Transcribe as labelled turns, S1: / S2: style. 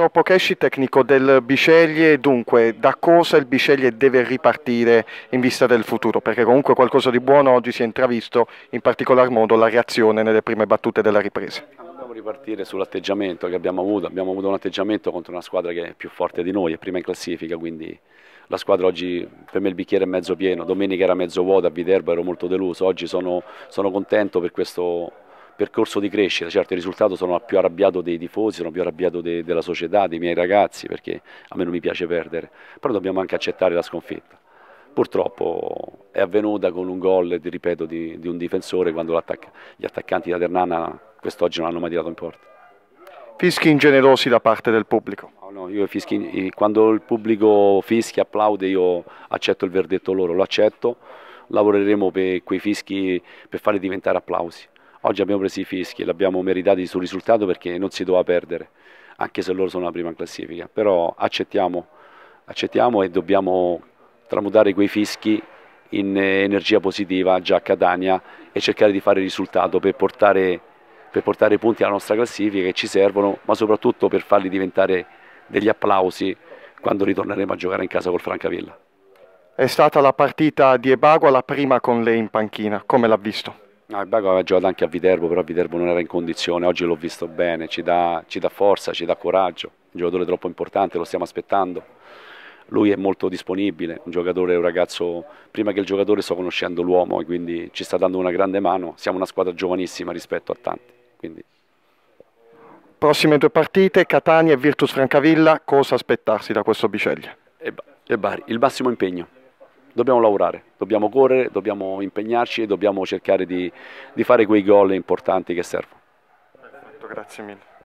S1: Rocco Pesci, tecnico del Bisceglie. dunque da cosa il Bisceglie deve ripartire in vista del futuro? Perché comunque qualcosa di buono oggi si è intravisto, in particolar modo la reazione nelle prime battute della ripresa.
S2: Dobbiamo ripartire sull'atteggiamento che abbiamo avuto, abbiamo avuto un atteggiamento contro una squadra che è più forte di noi, è prima in classifica, quindi la squadra oggi per me il bicchiere è mezzo pieno, domenica era mezzo vuoto a Viterbo, ero molto deluso, oggi sono, sono contento per questo percorso di crescita, certo il risultato sono più arrabbiato dei tifosi, sono più arrabbiato de, della società, dei miei ragazzi, perché a me non mi piace perdere, però dobbiamo anche accettare la sconfitta. Purtroppo è avvenuta con un gol, ripeto, di, di, un difensore quando attac gli attaccanti di Aternana quest'oggi non hanno mai tirato in porta. Fischi ingenerosi da parte del pubblico. No, no, fischi, eh, quando il pubblico fischi applaude, io accetto il verdetto loro, lo accetto, lavoreremo per quei fischi per farli diventare applausi. Oggi abbiamo preso i fischi e l'abbiamo meritati sul risultato perché non si doveva perdere, anche se loro sono la prima in classifica. Però accettiamo, accettiamo e dobbiamo tramutare quei fischi in energia positiva già a Catania e cercare di fare risultato per portare, per portare punti alla nostra classifica che ci servono, ma soprattutto per farli diventare degli applausi quando ritorneremo a giocare in casa col Francavilla.
S1: È stata la partita di Ebagua, la prima con lei in panchina, come l'ha visto?
S2: No, il Bago aveva giocato anche a Viterbo, però Viterbo non era in condizione, oggi l'ho visto bene, ci dà, ci dà forza, ci dà coraggio, un giocatore troppo importante, lo stiamo aspettando. Lui è molto disponibile, un giocatore, un ragazzo, prima che il giocatore sto conoscendo l'uomo e quindi ci sta dando una grande mano, siamo una squadra giovanissima rispetto a tanti. Quindi.
S1: Prossime due partite, Catania e
S2: Virtus Francavilla, cosa aspettarsi da questo Biceglie? E, e Bari, il massimo impegno dobbiamo lavorare, dobbiamo correre, dobbiamo impegnarci e dobbiamo cercare di, di fare quei gol importanti che servono.
S1: Grazie mille.